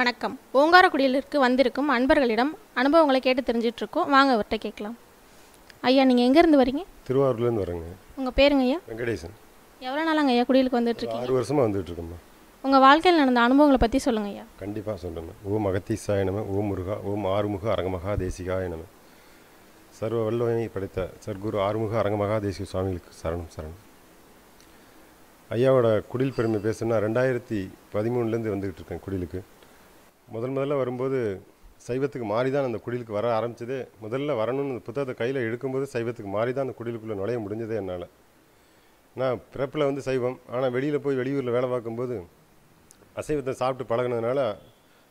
வணக்கம் ஓங்காரக்குடியிலிருக்கு வந்திருக்கும் அன்பர்களிடம் அனுபவங்களை கேட்டு இருக்கோம் வாங்க அவர்கிட்ட கேட்கலாம் ஐயா நீங்கள் எங்கேருந்து வரீங்க திருவாரூர்லேருந்து வரேங்க உங்கள் பேருங்க ஐயா வெங்கடேசன் எவ்வளோ நாளாங்க ஐயா குடியிலுக்கு இருக்கீங்க ஆறு வருஷமாக இருக்கோம் உங்கள் வாழ்க்கையில் நடந்த அனுபவங்களை பற்றி சொல்லுங்க ஐயா கண்டிப்பாக சொல்கிறேன் ஓம் அகத்தீசாய நம ஓம் முருகா ஓம் ஆறுமுக அரங்கமகா தேசிகாய நம சர்வ வல்லவனை படைத்த சர்க்குரு ஆறுமுக அரங்கமகா தேசிக சுவாமிகளுக்கு சரணம் சரணம் ஐயாவோட குடில் பெருமை பேசுனா ரெண்டாயிரத்தி பதிமூணுலேருந்து வந்துக்கிட்டு இருக்கேன் குடிலுக்கு முதல் முதல்ல வரும்போது சைவத்துக்கு மாறி தான் அந்த குடிலுக்கு வர ஆரம்பிச்சதே முதல்ல வரணும்னு அந்த புத்தகத்தை கையில் எடுக்கும்போது சைவத்துக்கு மாறி தான் அந்த குடிலுக்குள்ளே நுழைய முடிஞ்சதே என்னால் நான் பிறப்பில் வந்து சைவம் ஆனால் வெளியில் போய் வெளியூரில் வேலை பார்க்கும்போது அசைவத்தை சாப்பிட்டு பழகினதுனால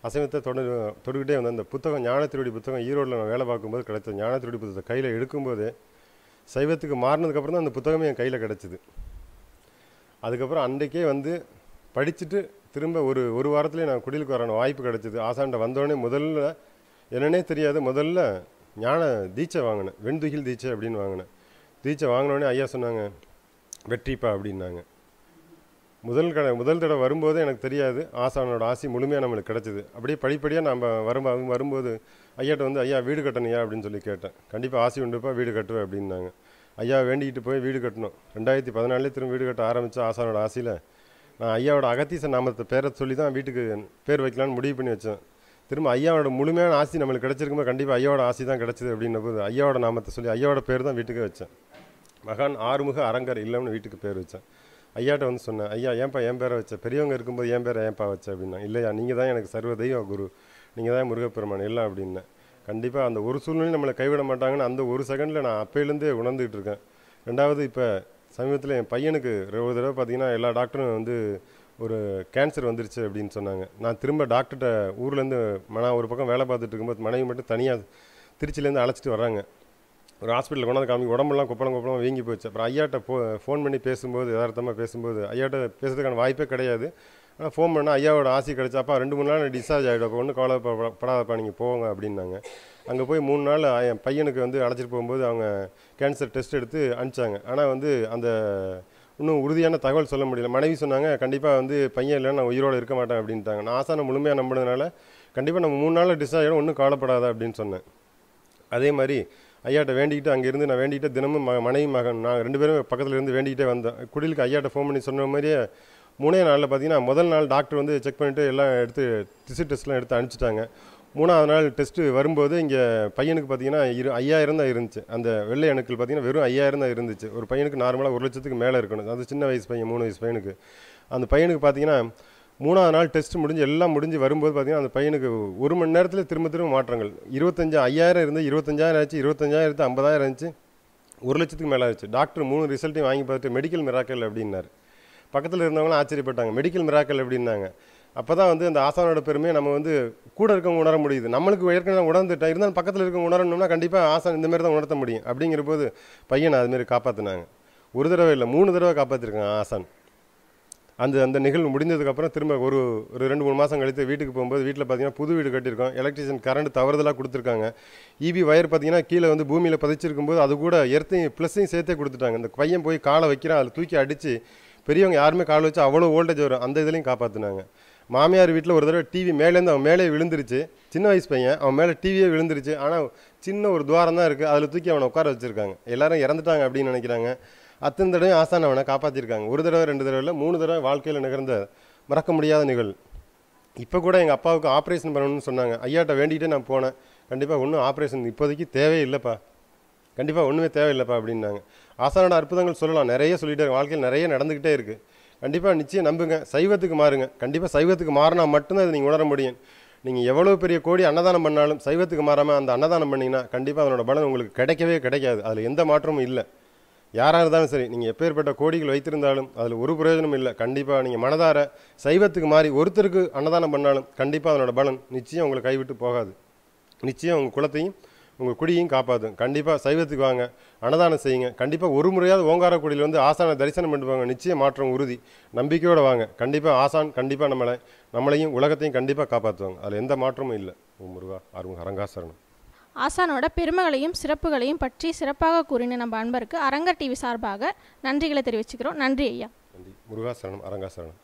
அசைவத்தை தொட தொடுக்கிட்டே வந்து அந்த புத்தகம் ஞானத்திருடி புத்தகம் ஈரோடில் நான் வேலை பார்க்கும்போது கிடைச்ச ஞானத்திருடி புத்தகத்தை கையில் எடுக்கும்போது சைவத்துக்கு மாறினதுக்கப்புறம் தான் அந்த புத்தகமே என் கையில் கிடச்சிது அதுக்கப்புறம் அன்றைக்கே வந்து படிச்சுட்டு திரும்ப ஒரு ஒரு வாரத்துலேயே நான் குடிலுக்கு வரான வாய்ப்பு கிடச்சிது ஆசான்ட்ட வந்தோடனே முதல்ல என்னன்னே தெரியாது முதல்ல ஞான தீட்சை வாங்கினேன் வெண்துகில் தீட்சை அப்படின்னு வாங்கினேன் தீட்சை வாங்கினோடனே ஐயா சொன்னாங்க வெற்றிப்பா அப்படின்னாங்க முதல் கடை முதல் தடவை வரும்போதே எனக்கு தெரியாது ஆசானோட ஆசி முழுமையாக நம்மளுக்கு கிடச்சிது அப்படியே படிப்படியாக நம்ம வரும் வரும்போது ஐயாட்ட வந்து ஐயா வீடு கட்டணையா அப்படின்னு சொல்லி கேட்டேன் கண்டிப்பாக ஆசி உண்டுப்பா வீடு கட்டுவேன் அப்படின்னாங்க ஐயா வேண்டிக்கிட்டு போய் வீடு கட்டணும் ரெண்டாயிரத்தி பதினாலே திரும்ப வீடு கட்ட ஆரம்பித்த ஆசானோட ஆசையில் நான் ஐயாவோட அகத்தீச நாமத்தை பேரை சொல்லி தான் வீட்டுக்கு பேர் வைக்கலான்னு முடிவு பண்ணி வச்சேன் திரும்ப ஐயாவோட முழுமையான ஆசி நம்மளுக்கு கிடச்சிருக்குமே கண்டிப்பாக ஐயாவோட ஆசி தான் கிடச்சிது அப்படின்ன போது ஐயாவோட நாமத்தை சொல்லி ஐயாவோட பேர் தான் வீட்டுக்கு வச்சேன் மகான் ஆறுமுக அரங்கர் இல்லைன்னு வீட்டுக்கு பேர் வச்சேன் ஐயாட்ட வந்து சொன்னேன் ஐயா ஏன்பா என் பேரை வச்சேன் பெரியவங்க இருக்கும்போது என் பேரை ஏன்பா வச்ச அப்படின்னா இல்லையா நீங்கள் தான் எனக்கு சர்வதெய்வ குரு நீங்கள் தான் முருகப்பெருமான் இல்லை அப்படின்னேன் கண்டிப்பாக அந்த ஒரு சூழ்நிலையும் நம்மளை கைவிட மாட்டாங்கன்னு அந்த ஒரு செகண்டில் நான் அப்போலேருந்தே உணர்ந்துக்கிட்டு இருக்கேன் ரெண்டாவது இப்போ சமீபத்தில் என் பையனுக்கு ஒரு தடவை பார்த்தீங்கன்னா எல்லா டாக்டரும் வந்து ஒரு கேன்சர் வந்துருச்சு அப்படின்னு சொன்னாங்க நான் திரும்ப டாக்டர்கிட்ட ஊர்லேருந்து மன ஒரு பக்கம் வேலை பார்த்துட்டு இருக்கும்போது மனைவி மட்டும் தனியாக திருச்சிலேருந்து அழைச்சிட்டு வராங்க ஒரு ஹாஸ்பிட்டலில் கொண்டாந்து காமி உடம்புலாம் கொப்பளம் கொப்பளம் வீங்கி போச்சு அப்புறம் ஐயாட்ட போ ஃபோன் பண்ணி பேசும்போது யதார்த்தமாக பேசும்போது ஐயாட்ட பேசுறதுக்கான வாய்ப்பே கிடையாது ஆனால் ஃபோன் பண்ணால் ஐயாவோட ஆசி கிடச்சாப்பா ரெண்டு மூணு நாள் டிஸ்சார்ஜ் ஆகிடும் ஒன்றும் கவலைப்படாதப்பா நீங்கள் போங்க அப்படின்னாங்க அங்கே போய் மூணு நாள் என் பையனுக்கு வந்து அழைச்சிட்டு போகும்போது அவங்க கேன்சர் டெஸ்ட் எடுத்து அனுப்பிச்சாங்க ஆனால் வந்து அந்த இன்னும் உறுதியான தகவல் சொல்ல முடியல மனைவி சொன்னாங்க கண்டிப்பாக வந்து பையன் இல்லை நான் உயிரோடு இருக்க மாட்டேன் அப்படின்ட்டாங்க நான் ஆசான முழுமையாக நம்பினதுனால கண்டிப்பாக நம்ம மூணு நாளில் டிஸ்சார்ஜ் ஆகிடும் ஒன்றும் கவலைப்படாத அப்படின்னு சொன்னேன் அதே மாதிரி ஐயாட்ட வேண்டிக்கிட்டு அங்கேருந்து நான் வேண்டிக்கிட்டே தினமும் ம மனைவி மகன் நாங்கள் ரெண்டு பேரும் பக்கத்துலேருந்து வேண்டிக்கிட்டே வந்தேன் குடிலுக்கு ஐயாட்ட ஃபோன் பண்ணி சொன்ன மாதிரியே மூணே நாளில் பார்த்தீங்கன்னா முதல் நாள் டாக்டர் வந்து செக் பண்ணிவிட்டு எல்லாம் எடுத்து திசு டெஸ்ட்லாம் எடுத்து அனுப்பிச்சிட்டாங்க மூணாவது நாள் டெஸ்ட்டு வரும்போது இங்கே பையனுக்கு பார்த்தீங்கன்னா இரு ஐயாயிரம் தான் இருந்துச்சு அந்த வெள்ளை அணுக்கள் பார்த்தீங்கன்னா வெறும் ஐயாயிரம் தான் இருந்துச்சு ஒரு பையனுக்கு நார்மலாக ஒரு லட்சத்துக்கு மேலே இருக்கணும் அது சின்ன வயசு பையன் மூணு வயசு பையனுக்கு அந்த பையனுக்கு பார்த்தீங்கன்னா மூணாவது நாள் டெஸ்ட் முடிஞ்சு எல்லாம் முடிஞ்சு வரும்போது பார்த்திங்கன்னா அந்த பையனுக்கு ஒரு மணி நேரத்தில் திரும்ப திரும்ப மாற்றங்கள் இருபத்தஞ்சி ஐயாயிரம் இருந்து இருபத்தஞ்சாயிரம் ஆச்சு இருபத்தஞ்சாயிரத்து ஐம்பதாயிரம் இருந்துச்சு ஒரு லட்சத்துக்கு மேலே ஆச்சு டாக்டர் மூணு ரிசல்ட்டையும் வாங்கி பார்த்துட்டு மெடிக்கல் மிராக்கல் அப்படின்னாரு பக்கத்தில் இருந்தவங்களும் ஆச்சரியப்பட்டாங்க மெடிக்கல் மிராக்கல் எப்படின்னாங்க அப்போ தான் வந்து அந்த ஆசானோட பெருமையை நம்ம வந்து கூட இருக்கவங்க உணர முடியுது நம்மளுக்கு ஏற்கனவே உணர்ந்துட்டேன் இருந்தாலும் பக்கத்தில் இருக்கவங்க உணரணும்னா கண்டிப்பாக ஆசான் இந்தமாரி தான் உணர்த்த முடியும் அப்படிங்கிற போது பையனை அதுமாரி காப்பாற்றினாங்க ஒரு தடவை இல்லை மூணு தடவை காப்பாற்றிருக்காங்க ஆசான் அந்த அந்த நிகழ்வு முடிஞ்சதுக்கப்புறம் திரும்ப ஒரு ஒரு ரெண்டு மூணு மாதம் கழித்து வீட்டுக்கு போகும்போது வீட்டில் பார்த்தீங்கன்னா புது வீடு கட்டியிருக்கோம் எலக்ட்ரிஷியன் கரண்ட் தவறுதலாக கொடுத்துருக்காங்க இபி e ஒயர் பார்த்தீங்கன்னா கீழே வந்து பூமியில் பதிச்சிருக்கும்போது அது கூட எர்த்தையும் ப்ளஸ்ஸையும் சேர்த்தே கொடுத்துட்டாங்க இந்த பையன் போய் காலை வைக்கிறான் அதில் தூக்கி அடித்து பெரியவங்க யாருமே கால் வச்சு அவ்வளோ ஓல்டேஜ் வரும் அந்த இதுலேயும் காப்பாற்றினாங்க மாமியார் வீட்டில் ஒரு தடவை டிவி மேலேருந்து அவன் மேலே விழுந்துருச்சு சின்ன வயசு பையன் அவன் மேலே டிவியே விழுந்துருச்சு ஆனால் சின்ன ஒரு துவாரம் தான் இருக்குது அதில் தூக்கி அவனை உட்கார வச்சுருக்காங்க எல்லாரும் இறந்துட்டாங்க அப்படின்னு நினைக்கிறாங்க அத்தனை தடவையும் ஆசான் அவனை காப்பாற்றிருக்காங்க ஒரு தடவை ரெண்டு தடவை மூணு தடவை வாழ்க்கையில் நிகழ்ந்த மறக்க முடியாத நிகழ்வு இப்போ கூட எங்கள் அப்பாவுக்கு ஆப்ரேஷன் பண்ணணும்னு சொன்னாங்க ஐயாட்ட வேண்டிகிட்டே நான் போனேன் கண்டிப்பாக ஒன்றும் ஆப்ரேஷன் இப்போதைக்கு தேவையில்லைப்பா கண்டிப்பாக ஒன்றுமே தேவையில்லைப்பா அப்படின்னாங்க ஆசானோட அற்புதங்கள் சொல்லலாம் நிறைய சொல்லிகிட்டே வாழ்க்கையில் நிறைய நடந்துக்கிட்டே இருக்குது கண்டிப்பாக நிச்சயம் நம்புங்க சைவத்துக்கு மாறுங்க கண்டிப்பாக சைவத்துக்கு மாறினா மட்டும்தான் இதை நீங்கள் உணர முடியும் நீங்கள் எவ்வளோ பெரிய கோடி அன்னதானம் பண்ணாலும் சைவத்துக்கு மாறாமல் அந்த அன்னதானம் பண்ணிங்கன்னா கண்டிப்பாக அதனோட பலன் உங்களுக்கு கிடைக்கவே கிடைக்காது அதில் எந்த மாற்றமும் இல்லை யாராக இருந்தாலும் சரி நீங்கள் எப்பேற்பட்ட கோடிகள் வைத்திருந்தாலும் அதில் ஒரு பிரயோஜனமும் இல்லை கண்டிப்பாக நீங்கள் மனதார சைவத்துக்கு மாறி ஒருத்தருக்கு அன்னதானம் பண்ணாலும் கண்டிப்பாக அதனோட பலன் நிச்சயம் உங்களை கைவிட்டு போகாது நிச்சயம் உங்கள் குலத்தையும் உங்கள் குடியும் காப்பாற்றும் கண்டிப்பாக சைவத்துக்கு வாங்க அன்னதானம் செய்யுங்க கண்டிப்பாக ஒரு முறையாவது ஓங்காரக்குடியில் வந்து ஆசான தரிசனம் பண்ணுவாங்க நிச்சய மாற்றம் உறுதி நம்பிக்கையோடு வாங்க கண்டிப்பாக ஆசான் கண்டிப்பாக நம்மளை நம்மளையும் உலகத்தையும் கண்டிப்பாக காப்பாற்றுவாங்க அதில் எந்த மாற்றமும் இல்லை முருகா அருங்க அரங்காசரணம் ஆசானோட பெருமைகளையும் சிறப்புகளையும் பற்றி சிறப்பாக கூறின நம்ம அன்பருக்கு அரங்க டிவி சார்பாக நன்றிகளை தெரிவிச்சுக்கிறோம் நன்றி ஐயா நன்றி முருகாசரணம் அரங்காசரணம்